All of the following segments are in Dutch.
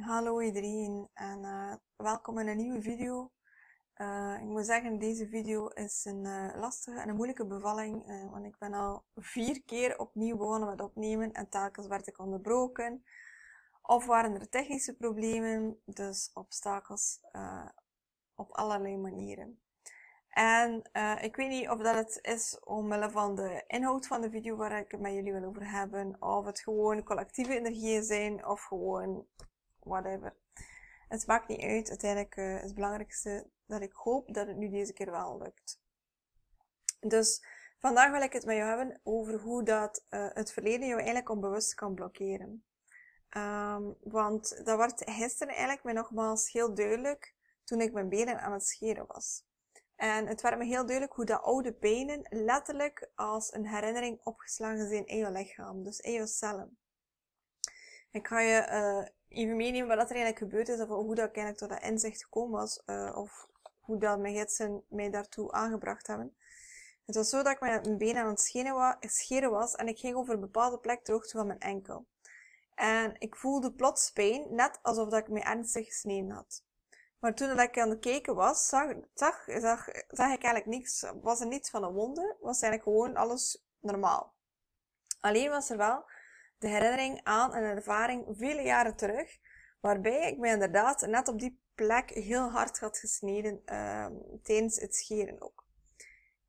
Hallo iedereen en eh, welkom in een nieuwe video. Eh, ik moet zeggen, deze video is een eh, lastige en een moeilijke bevalling, want ik ben al vier keer opnieuw begonnen met opnemen en telkens werd ik onderbroken. Of waren er technische problemen, dus obstakels op allerlei manieren. En ik weet niet of dat het is omwille van de inhoud van de video waar ik het met jullie wil over hebben, of het gewoon collectieve energieën zijn, of gewoon whatever. Het maakt niet uit. Uiteindelijk is eh, het belangrijkste dat ik hoop dat het nu deze keer wel lukt. Dus vandaag wil ik het met jou hebben over hoe dat eh, het verleden jou eigenlijk onbewust kan blokkeren. Ehm, want dat werd gisteren eigenlijk mij nogmaals heel duidelijk toen ik mijn benen aan het scheren was. En het werd me heel duidelijk hoe dat oude benen letterlijk als een herinnering opgeslagen zijn in je lichaam, dus in jouw cellen. Ik ga je eh, even meenemen wat er eigenlijk gebeurd is, of hoe dat ik eigenlijk tot dat inzicht gekomen was, eh, of hoe dat mijn gidsen mij daartoe aangebracht hebben. Het was zo dat ik mijn been aan het scheren, was en ik ging over een bepaalde plek terug van mijn enkel. En ik voelde plots pijn, net alsof dat ik me ernstig gesneden had. Maar toen ik aan het kijken was, zag, zag, zag, zag ik eigenlijk niks. Was er niets van een wonde, was eigenlijk gewoon alles normaal. Alleen was er wel de herinnering aan een ervaring vele jaren terug, waarbij ik me inderdaad net op die plek heel hard had gesneden ehm, tijdens het scheren ook.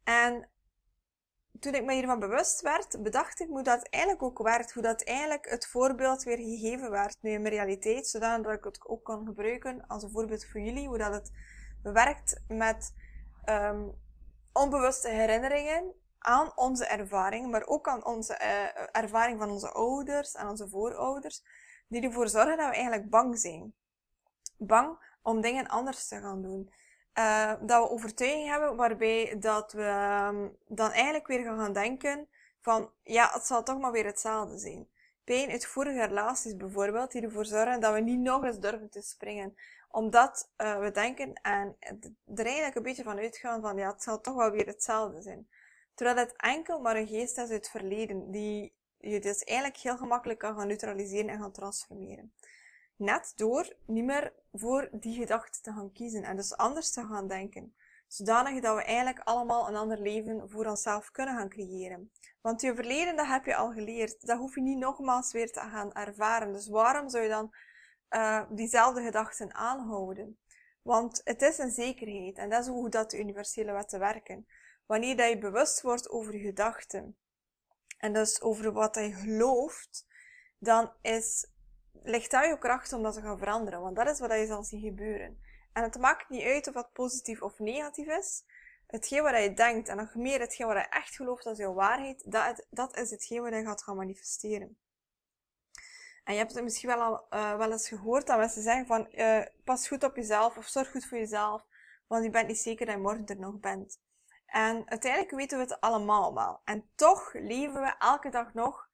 En toen ik me hiervan bewust werd, bedacht ik hoe dat eigenlijk ook werkt, hoe dat eigenlijk het voorbeeld weer gegeven werd nu in mijn realiteit, zodat ik het ook kan gebruiken als een voorbeeld voor jullie, hoe dat het werkt met ehm, onbewuste herinneringen aan onze ervaring, maar ook aan onze uh, ervaring van onze ouders en onze voorouders, die ervoor zorgen dat we eigenlijk bang zijn. Bang om dingen anders te gaan doen. Eh, dat we overtuiging hebben waarbij dat we ehm, dan eigenlijk weer gaan, denken van, ja, het zal toch maar weer hetzelfde zijn. Pijn uit vorige relaties bijvoorbeeld, die ervoor zorgen dat we niet nog eens durven te springen. Omdat eh, we denken en er eigenlijk een beetje van uitgaan van, ja, het zal toch wel weer hetzelfde zijn. Terwijl dat enkel maar een geest is uit het verleden, die je dus eigenlijk heel gemakkelijk kan gaan neutraliseren en gaan transformeren. Net door niet meer voor die gedachten te gaan kiezen en dus anders te gaan denken. Zodanig dat we eigenlijk allemaal een ander leven voor onszelf kunnen gaan creëren. Want je verleden, dat heb je al geleerd. Dat hoef je niet nogmaals weer te gaan ervaren. Dus waarom zou je dan eh, diezelfde gedachten aanhouden? Want het is een zekerheid en dat is hoe dat de universele wetten werken wanneer dat je bewust wordt over je gedachten en dus over wat je gelooft, dan is, ligt daar je kracht om dat te gaan veranderen. Want dat is wat je zal zien gebeuren. En het maakt niet uit of dat positief of negatief is. Hetgeen wat je denkt en nog meer hetgeen wat je echt gelooft als jouw waarheid, dat, dat is hetgeen wat je gaat gaan manifesteren. En je hebt het misschien wel al eh, wel eens gehoord dat mensen zeggen van eh, pas goed op jezelf of zorg goed voor jezelf, want je bent niet zeker dat je morgen er nog bent. En uiteindelijk weten we het allemaal wel. En toch leven we elke dag nog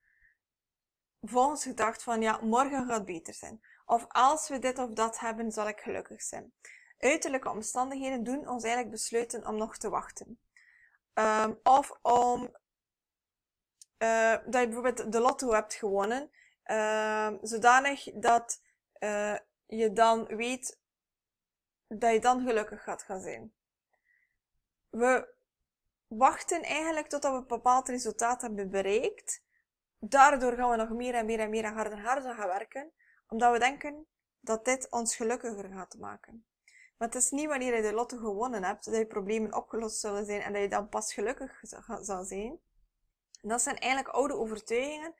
volgens gedacht van ja, morgen gaat beter zijn. Of als we dit of dat hebben, zal ik gelukkig zijn. Uiterlijke omstandigheden doen ons eigenlijk besluiten om nog te wachten. Ehm, of om eh, dat je bijvoorbeeld de lotto hebt gewonnen, uh, zodanig dat eh, je dan weet dat je dan gelukkig gaat gaan zijn. We wachten eigenlijk totdat we een bepaald resultaat hebben bereikt. Daardoor gaan we nog meer en meer en meer en harder en harder gaan werken, omdat we denken dat dit ons gelukkiger gaat maken. Maar het is niet wanneer je de lotto gewonnen hebt, dat je problemen opgelost zullen zijn en dat je dan pas gelukkig zal zijn. Dat zijn eigenlijk oude overtuigingen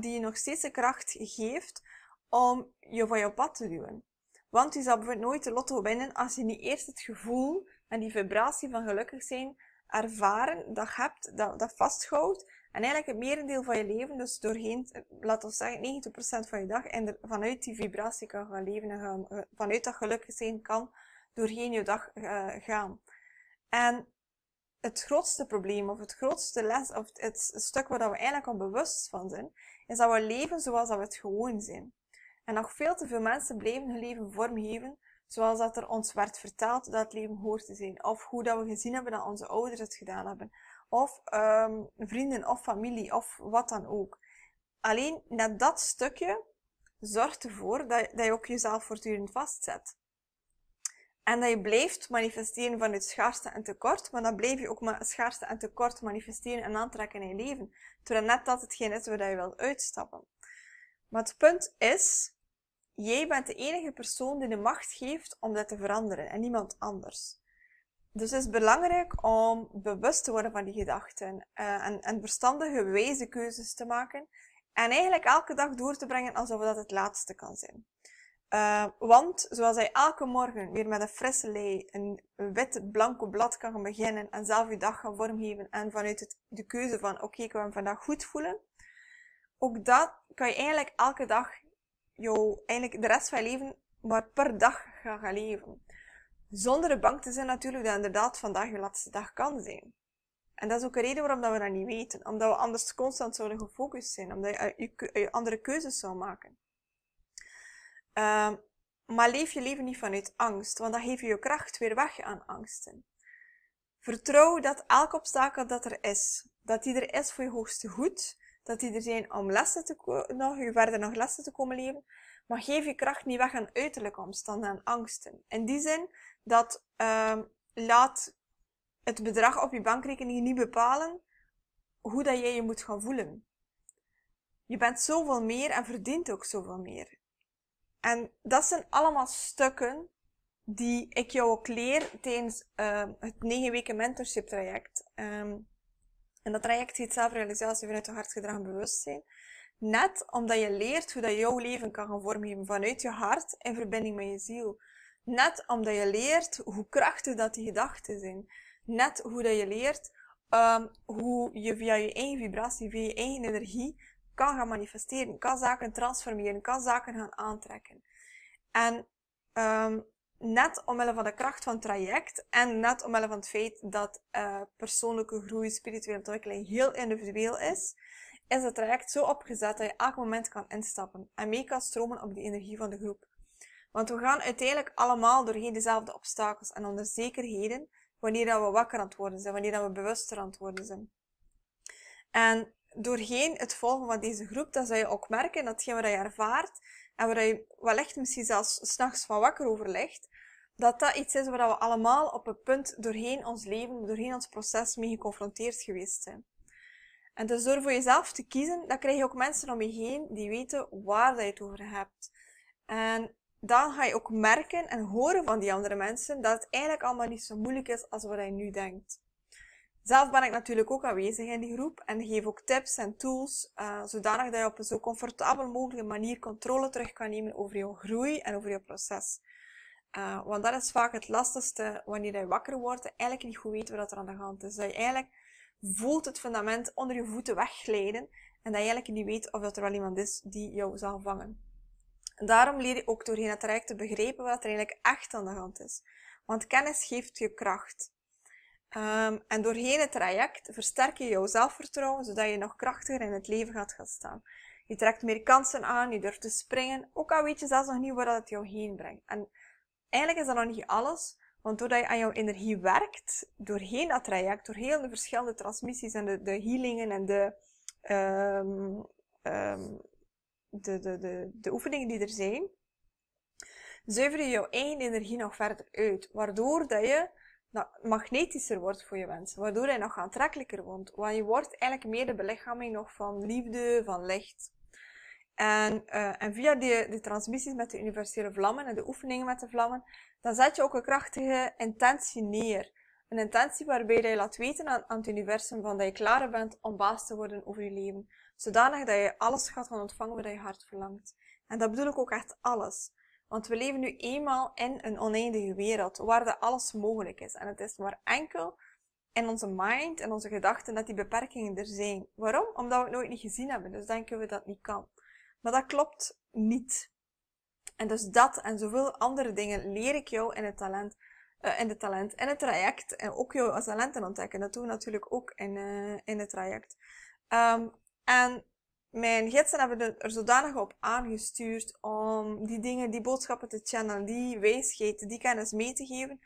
die je nog steeds de kracht geeft om je van je pad te duwen. Want je zal bijvoorbeeld nooit de lotto winnen als je niet eerst het gevoel en die vibratie van gelukkig zijn ervaren, dat hebt, dat, dat vasthoudt. En eigenlijk het merendeel van je leven, dus doorheen, laten we zeggen, 90% van je dag, en vanuit die vibratie kan gaan leven en gaan, eh, vanuit dat gelukkig zijn kan doorheen je dag eh, gaan. En het grootste probleem, of het grootste les, of het stuk waar we eigenlijk bewust van zijn, is dat we leven zoals dat we het gewoon zijn. En nog veel te veel mensen blijven hun leven vormgeven Zoals dat er ons werd verteld dat het leven hoort te zijn. Of hoe dat we gezien hebben dat onze ouders het gedaan hebben. Of um, vrienden of familie of wat dan ook. Alleen net dat stukje zorgt ervoor dat, dat je ook jezelf voortdurend vastzet. En dat je blijft manifesteren vanuit schaarste en tekort, maar dan blijf je ook maar schaarste en tekort manifesteren en aantrekken in je leven. Terwijl net dat hetgeen is waar je wil uitstappen. Maar het punt is, Jij bent de enige persoon die de macht geeft om dat te veranderen en niemand anders. Dus het is belangrijk om bewust te worden van die gedachten eh, en, en verstandige, wijze keuzes te maken. En eigenlijk elke dag door te brengen alsof dat het laatste kan zijn. Eh, want zoals hij elke morgen weer met een frisse lei, een wit blanco blad kan gaan beginnen en zelf je dag gaan vormgeven en vanuit het, de keuze van oké, ik wil me vandaag goed voelen, ook dat kan je eigenlijk elke dag jou eigenlijk de rest van je leven maar per dag gaan, gaan leven. Zonder de bank te zijn natuurlijk dat inderdaad vandaag je laatste dag kan zijn. En dat is ook een reden waarom dat we dat niet weten. Omdat we anders constant zouden gefocust zijn. Omdat je, eh, je, eh, andere keuzes zou maken. Ehm, maar leef je leven niet vanuit angst. Want dan geef je je kracht weer weg aan angsten. Vertrouw dat elk obstakel dat er is, dat die er is voor je hoogste goed dat die er zijn om lasten te nog, u verder nog lasten te komen leven, maar geef je kracht niet weg aan uiterlijke omstandigheden en angsten. In die zin dat ehm, laat het bedrag op je bankrekening niet bepalen hoe dat jij je moet gaan voelen. Je bent zoveel meer en verdient ook zoveel meer. En dat zijn allemaal stukken die ik jou ook leer tijdens ehm, het negen weken mentorship traject. Ehm, en dat traject heet zelfrealisatie vanuit je hart, gedrag en bewustzijn. Net omdat je leert hoe dat jouw leven kan gaan vormgeven vanuit je hart in verbinding met je ziel. Net omdat je leert hoe krachtig dat die gedachten zijn. Net hoe dat je leert um, hoe je via je eigen vibratie, via je eigen energie kan gaan manifesteren, kan zaken transformeren, kan zaken gaan aantrekken. En um, net omwille van de kracht van het traject en net omwille van het feit dat eh, persoonlijke groei, spirituele ontwikkeling heel individueel is, is het traject zo opgezet dat je elk moment kan instappen en mee kan stromen op de energie van de groep. Want we gaan uiteindelijk allemaal doorheen dezelfde obstakels en onzekerheden wanneer dat we wakker aan het worden zijn, wanneer dat we bewuster aan het worden zijn. En doorheen het volgen van deze groep, dan zal je ook merken dat hetgeen wat je ervaart, en waar je wellicht misschien zelfs s'nachts van wakker over ligt, dat dat iets is waar we allemaal op een punt doorheen ons leven, doorheen ons proces mee geconfronteerd geweest zijn. En dus door voor jezelf te kiezen, dan krijg je ook mensen om je heen die weten waar dat je het over hebt. En dan ga je ook merken en horen van die andere mensen dat het eigenlijk allemaal niet zo moeilijk is als wat je nu denkt. Zelf ben ik natuurlijk ook aanwezig in die groep en geef ook tips en tools, uh, zodanig dat je op een zo comfortabel mogelijke manier controle terug kan nemen over jouw groei en over je proces. Eh, want dat is vaak het lastigste wanneer je wakker wordt en eigenlijk niet goed weet wat er aan de hand is. Dat je eigenlijk voelt het fundament onder je voeten wegglijden en dat je eigenlijk niet weet of er wel iemand is die jou zal vangen. En daarom leer je ook doorheen het traject te begrijpen wat er eigenlijk echt aan de hand is. Want kennis geeft je kracht. Ehm, en doorheen het traject versterk je jouw zelfvertrouwen, zodat je nog krachtiger in het leven gaat gaan staan. Je trekt meer kansen aan, je durft te springen, ook al weet je zelfs nog niet waar het jou heen brengt. En eigenlijk is dat nog niet alles, want doordat je aan jouw energie werkt, doorheen dat traject, door heel de verschillende transmissies en de, de healingen en de, ehm, ehm, de, de, de, de oefeningen die er zijn, zuiver je jouw eigen energie nog verder uit, waardoor dat je dat magnetischer wordt voor je wens, waardoor hij nog aantrekkelijker wordt. Want je wordt eigenlijk meer de belichaming nog van liefde, van licht. En, uh, en via de, de transmissies met de universele vlammen en de oefeningen met de vlammen, dan zet je ook een krachtige intentie neer. Een intentie waarbij je laat weten aan, aan het universum van dat je klaar bent om baas te worden over je leven. Zodanig dat je alles gaat gaan ontvangen wat je hart verlangt. En dat bedoel ik ook echt alles. Want we leven nu eenmaal in een oneindige wereld waar alles mogelijk is. En het is maar enkel in onze mind en onze gedachten dat die beperkingen er zijn. Waarom? Omdat we het nooit niet gezien hebben. Dus denken we dat niet kan. Maar dat klopt niet. En dus dat en zoveel andere dingen leer ik jou in het talent, eh, in het talent, in het traject. En ook jou als talenten ontdekken. Dat doen we natuurlijk ook in, eh, in het traject. Ehm, en mijn gidsen hebben er zodanig op aangestuurd om die dingen, die boodschappen te channelen, die wijsheid, die kennis mee te geven,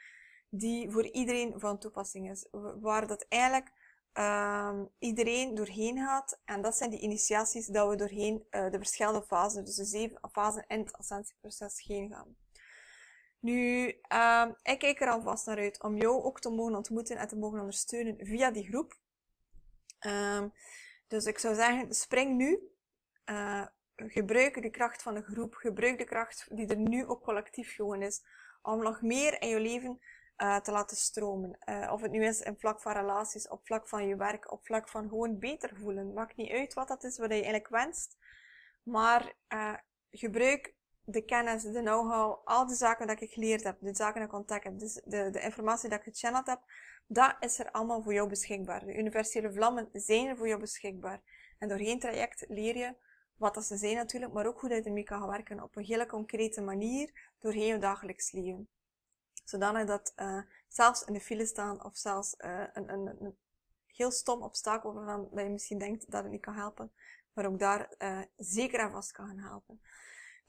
die voor iedereen van toepassing is. Waar dat eigenlijk ehm, iedereen doorheen gaat. En dat zijn die initiaties dat we doorheen eh, de verschillende fasen, dus de zeven fasen in het ascensieproces heen gaan. Nu, ehm, ik kijk er alvast naar uit om jou ook te mogen ontmoeten en te mogen ondersteunen via die groep. Ehm, dus ik zou zeggen, spring nu. Eh, gebruik de kracht van de groep. Gebruik de kracht die er nu ook collectief gewoon is. Om nog meer in je leven eh, te laten stromen. Eh, of het nu is in vlak van relaties, op vlak van je werk, op vlak van gewoon beter voelen. Maakt niet uit wat dat is wat je eigenlijk wenst. Maar gebruik de kennis, de know-how, al de zaken dat ik geleerd heb, de zaken dat ik contact heb, dus de, de informatie dat ik gechanneld heb, dat is er allemaal voor jou beschikbaar. De universele vlammen zijn er voor jou beschikbaar. En doorheen traject leer je wat dat ze zijn natuurlijk, maar ook hoe je ermee kan gaan werken op een hele concrete manier doorheen je dagelijks leven. Zodanig dat eh, zelfs in de file staan of zelfs eh, een, een, een, heel stom obstakel waarvan dat je misschien denkt dat het niet kan helpen, maar ook daar eh, zeker aan vast kan gaan helpen.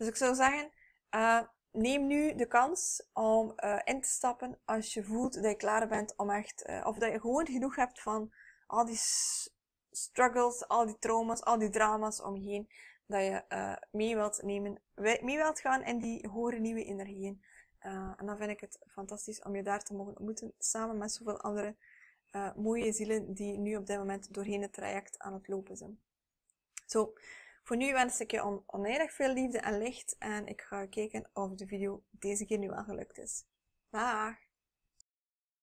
Dus ik zou zeggen, eh, neem nu de kans om eh, in te stappen als je voelt dat je klaar bent om echt, eh, of dat je gewoon genoeg hebt van al die struggles, al die trauma's, al die drama's omheen, dat je mee wilt nemen, mee wilt gaan in die horen nieuwe energieën. en dan vind ik het fantastisch om je daar te mogen ontmoeten, samen met zoveel andere mooie zielen die nu op dit moment doorheen het traject aan het lopen zijn. Zo, voor nu wens ik je on veel liefde en licht en ik ga kijken of de video deze keer nu al gelukt is. Dag!